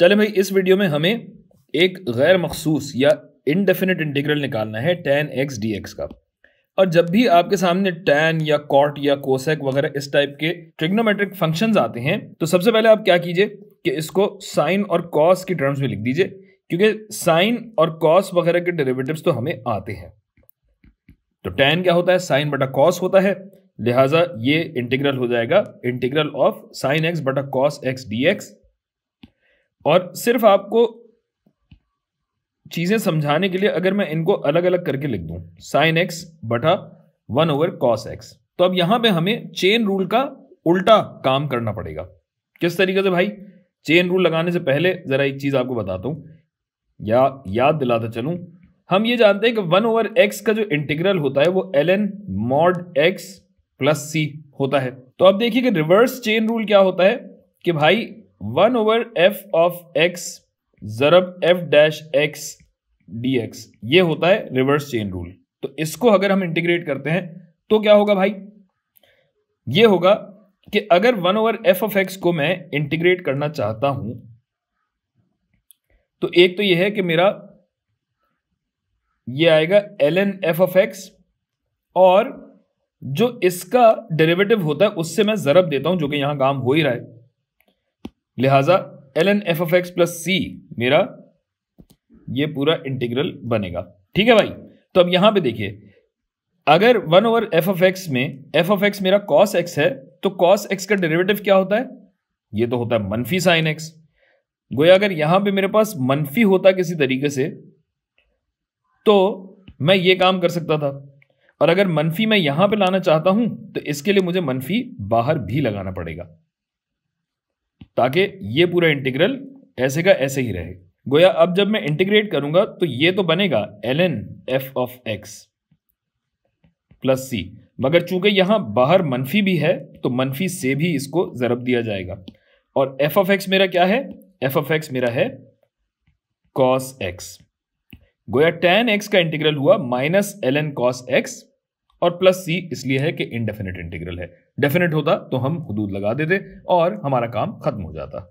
चले भाई इस वीडियो में हमें एक गैर मखसूस या इनडेफिनेट इंटीग्रल निकालना है टेन एक्स डी एक्स का और जब भी आपके सामने टैन या कॉट या कोसेक वगैरह इस टाइप के ट्रिग्नोमेट्रिक फंक्शंस आते हैं तो सबसे पहले आप क्या कीजिए कि इसको साइन और कॉस की टर्म्स में लिख दीजिए क्योंकि साइन और कॉस वगैरह के डेरिवेटिव्स तो हमें आते हैं तो टैन क्या होता है साइन बटा कॉस होता है लिहाजा ये इंटीग्रल हो जाएगा इंटीग्रल ऑफ साइन एक्स बटा कॉस एक्स डी एक्स और सिर्फ आपको चीज़ें समझाने के लिए अगर मैं इनको अलग अलग करके लिख दू साइन एक्स बटा वन ओवर कॉस एक्स तो अब यहां पे हमें चेन रूल का उल्टा काम करना पड़ेगा किस तरीके से भाई चेन रूल लगाने से पहले ज़रा एक चीज़ आपको बताता हूं या याद दिलाता चलू हम ये जानते हैं कि वन ओवर एक्स का जो इंटीग्रल होता है वो l n mod x plus c होता है तो अब देखिए कि रिवर्स चेन रूल क्या होता है कि भाई one over f of x जरब f dash x d x ये होता है रिवर्स चेन रूल तो इसको अगर हम इंटीग्रेट करते हैं तो क्या होगा भाई ये होगा कि अगर one over f of x को मैं इंटीग्रेट करना चाहता हूं तो एक तो यह है कि मेरा ये आएगा l n f of x और जो इसका डेरिवेटिव होता है उससे मैं जरब देता हूं जो कि यहां काम हो ही रहा है लिहाजा l n f f x plus c मेरा ये पूरा इंटीग्रल बनेगा ठीक है भाई तो अब यहां पे देखिए अगर one over f f x में एफ एफ एक्स मेरा कॉस एक्स है तो कॉस एक्स का डेरिवेटिव क्या होता है ये तो होता है मनफी साइन एक्स गोया अगर यहां पे मेरे पास मनफी होता किसी तरीके से तो मैं ये काम कर सकता था और अगर मनफी मैं यहां पे लाना चाहता हूं तो इसके लिए मुझे मनफी बाहर भी लगाना पड़ेगा ताकि ये पूरा इंटीग्रल ऐसे का ऐसे ही रहे गोया अब जब मैं इंटीग्रेट करूंगा तो ये तो बनेगा l n f of x plus c मगर चूंकि यहां बाहर मनफी भी है तो मनफी से भी इसको ज़रब दिया जाएगा और एफ ऑफ एक्स मेरा क्या है एफ ऑफ एक्स मेरा है कॉस एक्स गोया टेन एक्स का इंटीग्रल हुआ minus l n cos x और प्लस सी इसलिए है कि इनडेफिनेट इंटीग्रल है डेफिनेट होता तो हम हदूद लगा देते और हमारा काम खत्म हो जाता